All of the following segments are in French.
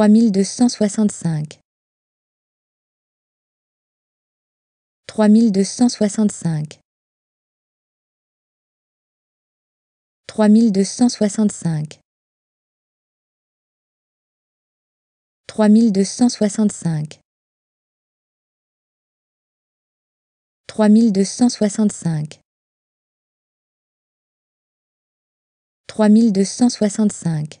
3265 mille deux cent soixante-cinq.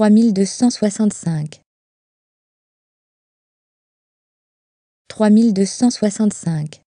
trois mille deux cent soixante-cinq trois mille deux cent soixante-cinq